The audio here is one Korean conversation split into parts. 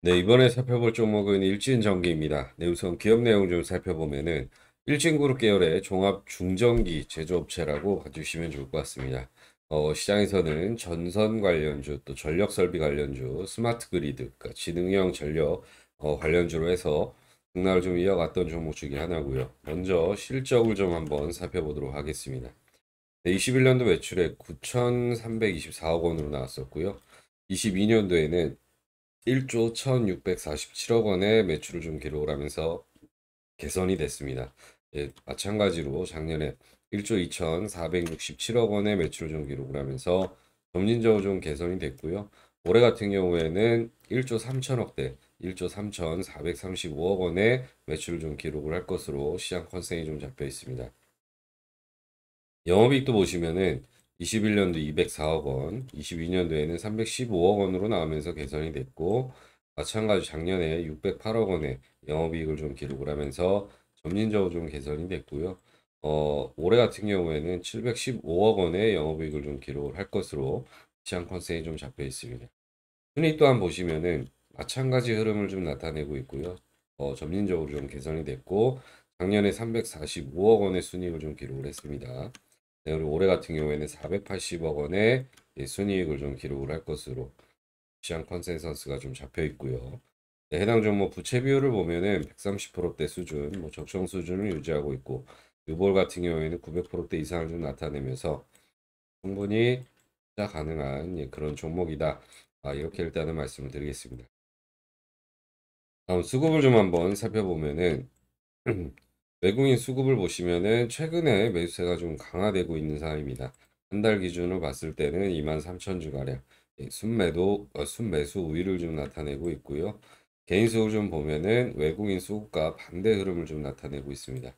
네, 이번에 살펴볼 종목은 일진전기입니다. 네, 우선 기업 내용 좀 살펴보면은 일진그룹 계열의 종합 중전기 제조업체라고 봐주시면 좋을 것 같습니다. 어, 시장에서는 전선 관련주, 또 전력 설비 관련주, 스마트 그리드, 그러니까 지능형 전력 어, 관련주로 해서 등락을 좀 이어갔던 종목 중에 하나고요. 먼저 실적을 좀 한번 살펴보도록 하겠습니다. 네, 21년도 매출액 9,324억 원으로 나왔었고요. 22년도에는 1조 1,647억 원의 매출을 좀 기록을 하면서 개선이 됐습니다. 예, 마찬가지로 작년에 1조 2,467억 원의 매출을 좀 기록을 하면서 점진적으로 좀 개선이 됐고요. 올해 같은 경우에는 1조 3천억대, 1조 3,435억 원의 매출을 좀 기록을 할 것으로 시장 컨셉이좀 잡혀 있습니다. 영업이익도 보시면은 21년도 204억 원, 22년도에는 315억 원으로 나오면서 개선이 됐고 마찬가지 작년에 608억 원의 영업이익을 좀 기록을 하면서 점진적으로 좀 개선이 됐고요. 어, 올해 같은 경우에는 715억 원의 영업이익을 좀 기록을 할 것으로 시장 컨셉이 좀 잡혀 있습니다. 순위 또한 보시면은 마찬가지 흐름을 좀 나타내고 있고요. 어, 점진적으로 좀 개선이 됐고 작년에 345억 원의 순익을 좀 기록을 했습니다. 네, 그리고 올해 같은 경우에는 480억 원의 예, 순이익을 좀 기록을 할 것으로 시장 컨센서스가 좀 잡혀 있고요. 네, 해당 종목 뭐 부채 비율을 보면은 130%대 수준, 뭐 적정 수준을 유지하고 있고 유볼 같은 경우에는 900%대 이상을 좀 나타내면서 충분히 투자 가능한 예, 그런 종목이다. 아, 이렇게 일단은 말씀을 드리겠습니다. 다음 수급을 좀 한번 살펴보면은 외국인 수급을 보시면은 최근에 매수세가 좀 강화되고 있는 상황입니다. 한 달 기준으로 봤을 때는 23,000 주가량 예, 순매도 어, 순매수 우위를 좀 나타내고 있고요. 개인 수급 좀 보면은 외국인 수급과 반대 흐름을 좀 나타내고 있습니다.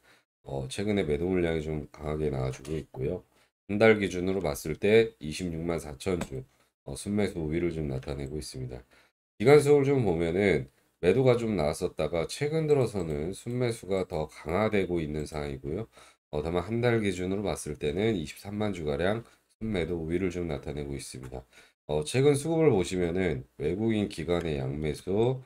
어, 최근에 매도 물량이 좀 강하게 나와주고 있고요. 한 달 기준으로 봤을 때 26만 4천 주 어, 순매수 우위를 좀 나타내고 있습니다. 기간 수급을 좀 보면은 매도가 좀 나왔었다가 최근 들어서는 순매수가 더 강화되고 있는 상황이고요. 어, 다만 한 달 기준으로 봤을 때는 23만 주가량 순매도 우위를 좀 나타내고 있습니다. 어, 최근 수급을 보시면은 외국인 기관의 양매수,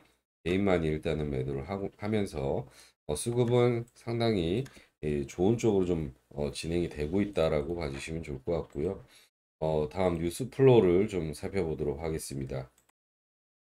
개인만이 일단은 매도를 하고, 하면서 어, 수급은 상당히 예, 좋은 쪽으로 좀 어, 진행이 되고 있다라고 봐주시면 좋을 것 같고요. 어, 다음 뉴스 플로우를 좀 살펴보도록 하겠습니다.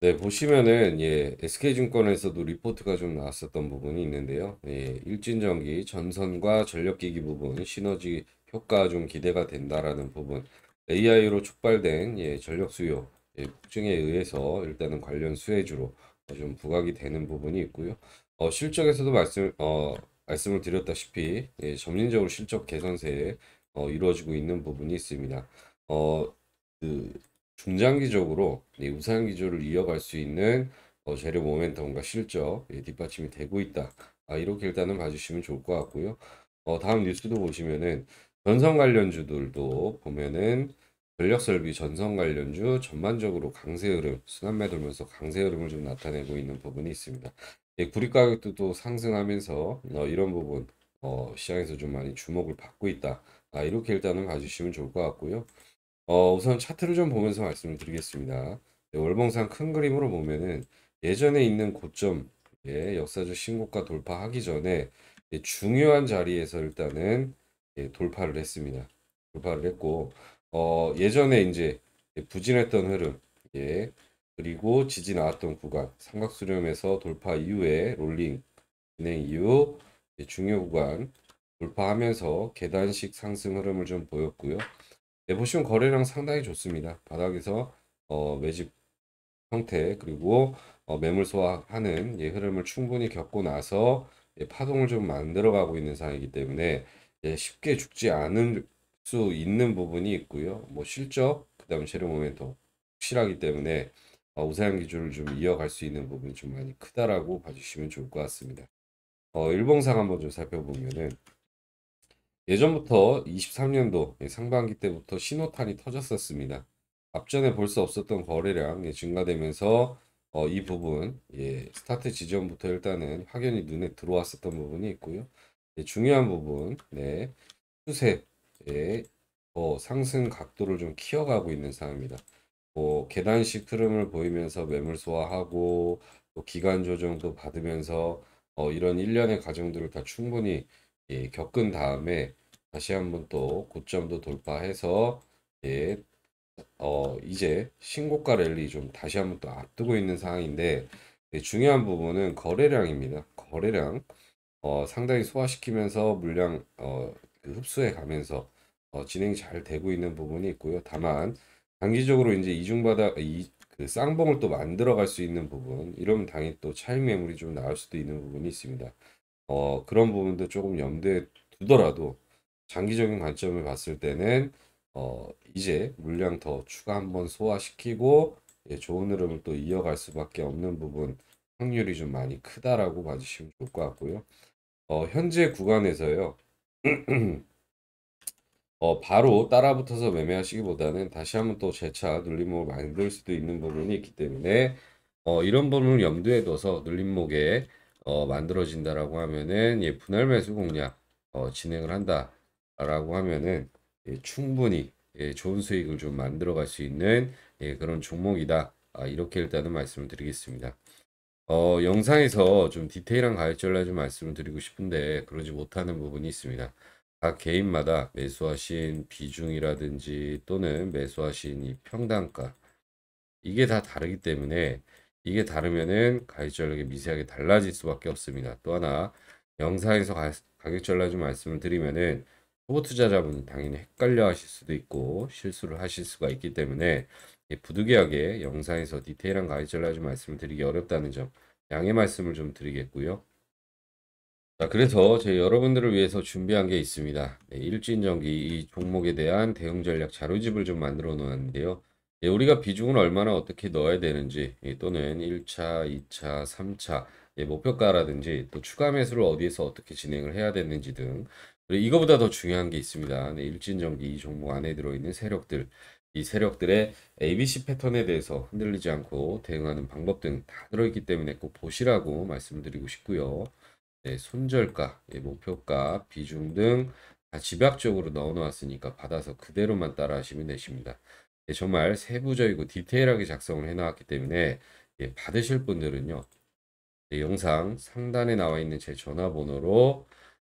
네, 보시면은 예, SK증권에서도 리포트가 좀 나왔었던 부분이 있는데요. 예, 일진전기 전선과 전력기기 부분 시너지 효과 좀 기대가 된다라는 부분 AI로 촉발된 예, 전력 수요 예, 폭증에 의해서 일단은 관련 수혜주로 어, 좀 부각이 되는 부분이 있고요. 어, 실적에서도 말씀 어, 말씀을 드렸다시피 예, 점진적으로 실적 개선세에 어, 이루어지고 있는 부분이 있습니다. 어, 그 중장기적으로 이 우상 기조를 이어갈 수 있는 어, 재료 모멘텀과 실적 예, 뒷받침이 되고 있다. 아, 이렇게 일단은 봐주시면 좋을 것 같고요. 어, 다음 뉴스도 보시면은 전선 관련주들도 보면은 전력설비 전선 관련주 전반적으로 강세 흐름 순환매 돌면서 강세 흐름을 좀 나타내고 있는 부분이 있습니다. 예, 구리 가격도 또 상승하면서 어, 이런 부분 어, 시장에서 좀 많이 주목을 받고 있다. 아, 이렇게 일단은 봐주시면 좋을 것 같고요. 어, 우선 차트를 좀 보면서 말씀을 드리겠습니다. 네, 월봉상 큰 그림으로 보면은 예전에 있는 고점, 예, 역사적 신고가 돌파하기 전에 예, 중요한 자리에서 일단은 예, 돌파를 했습니다. 돌파를 했고 어, 예전에 이제 예, 부진했던 흐름, 예, 그리고 지지 나왔던 구간, 삼각수렴에서 돌파 이후에 롤링 진행 이후 예, 중요 구간 돌파하면서 계단식 상승 흐름을 좀 보였고요. 보시면 거래량 상당히 좋습니다. 바닥에서 어, 매집 형태 그리고 어, 매물 소화하는 예, 흐름을 충분히 겪고 나서 예, 파동을 좀 만들어 가고 있는 상황이기 때문에 예, 쉽게 죽지 않을 수 있는 부분이 있고요. 뭐 실적 그다음에 재료 모멘텀 확실하기 때문에 어, 우상향 기준을좀 이어갈 수 있는 부분이 좀 많이 크다라고 봐주시면 좋을 것 같습니다. 어, 일봉상 한번 좀 살펴보면은 예전부터 23년도 상반기 때부터 신호탄이 터졌었습니다. 앞전에 볼 수 없었던 거래량 예, 증가되면서 어, 이 부분 예, 스타트 지점부터 일단은 확연히 눈에 들어왔었던 부분이 있고요. 예, 중요한 부분 네, 추세 예, 어, 상승 각도를 좀 키워가고 있는 상황입니다. 뭐, 계단식 흐름을 보이면서 매물 소화하고 또 기간 조정도 받으면서 어, 이런 일련의 과정들을 다 충분히 예, 겪은 다음에 다시 한번 또 고점도 돌파해서 예, 어, 이제 신고가 랠리 좀 다시 한번 또 앞두고 있는 상황인데 예, 중요한 부분은 거래량입니다. 거래량 어, 상당히 소화시키면서 물량 어, 그 흡수해 가면서 어, 진행이 잘 되고 있는 부분이 있고요. 다만 단기적으로 이제 이중바다 이, 그 쌍봉을 또 만들어 갈 수 있는 부분 이러면 당연히 또 차익 매물이 좀 나올 수도 있는 부분이 있습니다. 어, 그런 부분도 조금 염두에 두더라도 장기적인 관점을 봤을 때는 어, 이제 물량 더 추가 한번 소화시키고 예, 좋은 흐름을 또 이어갈 수밖에 없는 부분 확률이 좀 많이 크다라고 봐주시면 좋을 것 같고요. 어, 현재 구간에서요. 어, 바로 따라붙어서 매매하시기보다는 다시 한번 또 재차 눌림목을 만들 수도 있는 부분이 있기 때문에 어, 이런 부분을 염두에 둬서 눌림목에 어, 만들어진다라고 하면은 예, 분할 매수 공략 어, 진행을 한다. 라고 하면은 예, 충분히 예, 좋은 수익을 좀 만들어 갈 수 있는 예, 그런 종목이다 아, 이렇게 일단은 말씀을 드리겠습니다 어, 영상에서 좀 디테일한 가입전략 좀 말씀을 드리고 싶은데 그러지 못하는 부분이 있습니다 각 개인마다 매수하신 비중이라든지 또는 매수하신 이 평단가 이게 다 다르기 때문에 이게 다르면은 가격 전략이 미세하게 달라질 수밖에 없습니다. 또 하나 영상에서 가, 격 전략 좀 말씀을 드리면은 초보 투자자분 당연히 헷갈려 하실 수도 있고 실수를 하실 수가 있기 때문에 부득이하게 영상에서 디테일한 가이드라인주 말씀을 드리기 어렵다는 점 양해 말씀을 좀 드리겠고요. 자, 그래서 제 여러분들을 위해서 준비한 게 있습니다. 네, 일진정기이 종목에 대한 대응 전략 자료집을 좀 만들어 놓았는데요. 예, 우리가 비중을 얼마나 어떻게 넣어야 되는지 예, 또는 1차, 2차, 3차 예, 목표가라든지 또 추가 매수를 어디에서 어떻게 진행을 해야 되는지 등 이거보다 더 중요한 게 있습니다. 네, 일진정기이 종목 안에 들어있는 세력들, 이 세력들의 ABC 패턴에 대해서 흔들리지 않고 대응하는 방법 등 다 들어있기 때문에 꼭 보시라고 말씀드리고 싶고요. 네, 손절가, 예, 목표가, 비중 등 다 집약적으로 넣어놓았으니까 받아서 그대로만 따라하시면 되십니다. 예, 정말 세부적이고 디테일하게 작성을 해놨기 때문에 예, 받으실 분들은요. 네, 영상 상단에 나와 있는 제 전화번호로